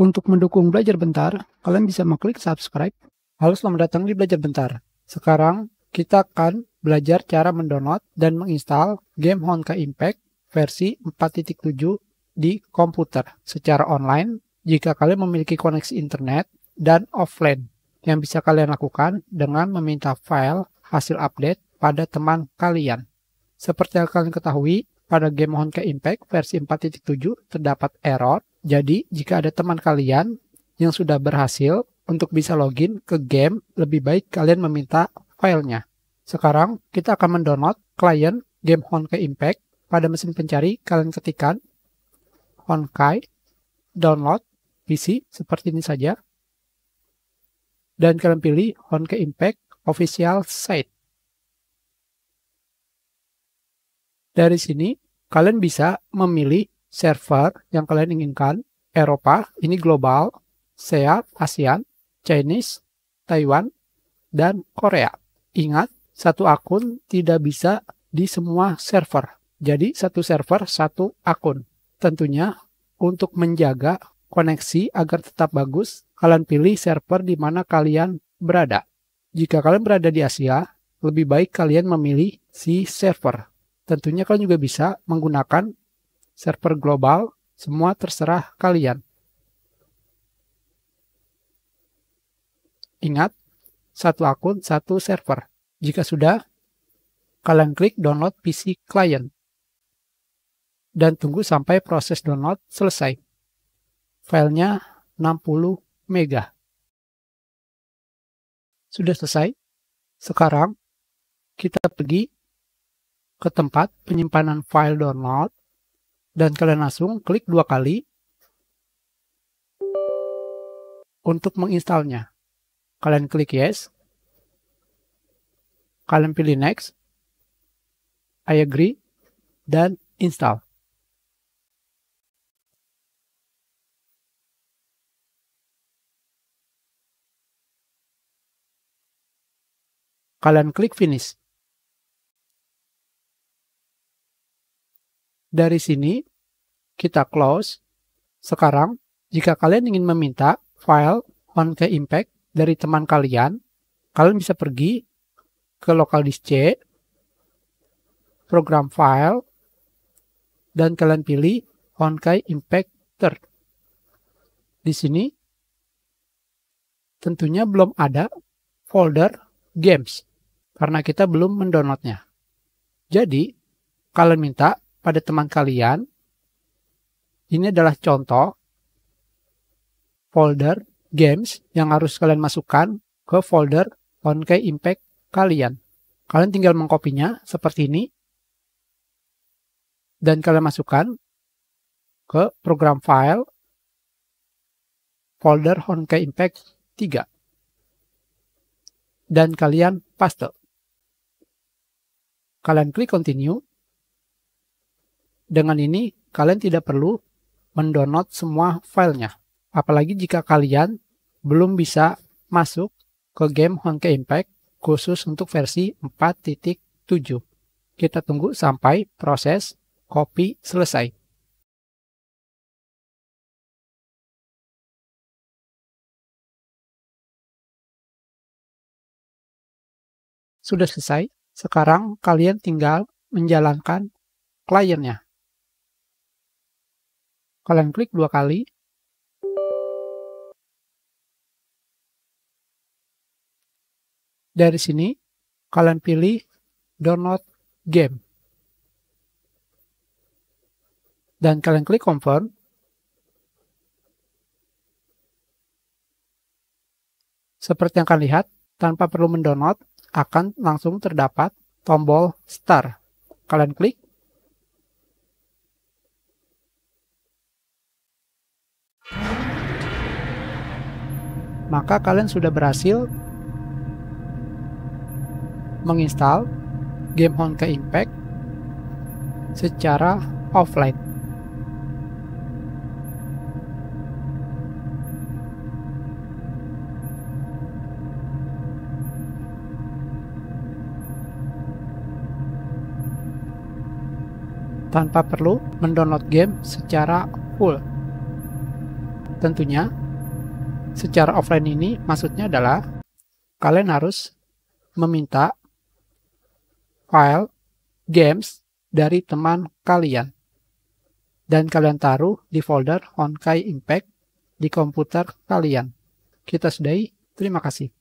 Untuk mendukung belajar bentar, kalian bisa mengklik subscribe. Halo, selamat datang di belajar bentar. Sekarang kita akan belajar cara mendownload dan menginstal game Honka Impact versi 4.7 di komputer secara online jika kalian memiliki koneksi internet dan offline yang bisa kalian lakukan dengan meminta file hasil update pada teman kalian. Seperti yang kalian ketahui, pada game Honka Impact versi 4.7 terdapat error jadi, jika ada teman kalian yang sudah berhasil untuk bisa login ke game, lebih baik kalian meminta filenya. Sekarang, kita akan mendownload klien game Honkai Impact. Pada mesin pencari, kalian ketikkan Honkai, download, PC, seperti ini saja. Dan kalian pilih Honkai Impact Official Site. Dari sini, kalian bisa memilih server yang kalian inginkan, Eropa, ini global, SEA, ASEAN, Chinese, Taiwan, dan Korea. Ingat, satu akun tidak bisa di semua server. Jadi satu server, satu akun. Tentunya untuk menjaga koneksi agar tetap bagus, kalian pilih server di mana kalian berada. Jika kalian berada di Asia, lebih baik kalian memilih si server. Tentunya kalian juga bisa menggunakan server global, semua terserah kalian. Ingat, satu akun, satu server. Jika sudah, kalian klik download PC client. Dan tunggu sampai proses download selesai. Filenya 60 MB. Sudah selesai. Sekarang kita pergi ke tempat penyimpanan file download dan kalian langsung klik dua kali untuk menginstalnya. Kalian klik yes. Kalian pilih next. I agree dan install. Kalian klik finish. Dari sini, kita close. Sekarang, jika kalian ingin meminta file on impact dari teman kalian, kalian bisa pergi ke local disk C, program file, dan kalian pilih Honkai Impact Third. Di sini tentunya belum ada folder games karena kita belum mendownloadnya. Jadi, kalian minta pada teman kalian. Ini adalah contoh folder games yang harus kalian masukkan ke folder Honkai Impact kalian. Kalian tinggal mengkopinya seperti ini dan kalian masukkan ke program file folder Honkai Impact 3 dan kalian paste. Kalian klik continue dengan ini, kalian tidak perlu mendownload semua filenya. Apalagi jika kalian belum bisa masuk ke game Honkai Impact khusus untuk versi 4.7. Kita tunggu sampai proses copy selesai. Sudah selesai, sekarang kalian tinggal menjalankan kliennya. Kalian klik dua kali. Dari sini, kalian pilih download game. Dan kalian klik confirm. Seperti yang kalian lihat, tanpa perlu mendownload, akan langsung terdapat tombol start. Kalian klik maka kalian sudah berhasil menginstal game Honka Impact secara offline. tanpa perlu mendownload game secara full. Tentunya, secara offline ini maksudnya adalah kalian harus meminta file games dari teman kalian dan kalian taruh di folder Honkai Impact di komputer kalian. Kita sudahi, terima kasih.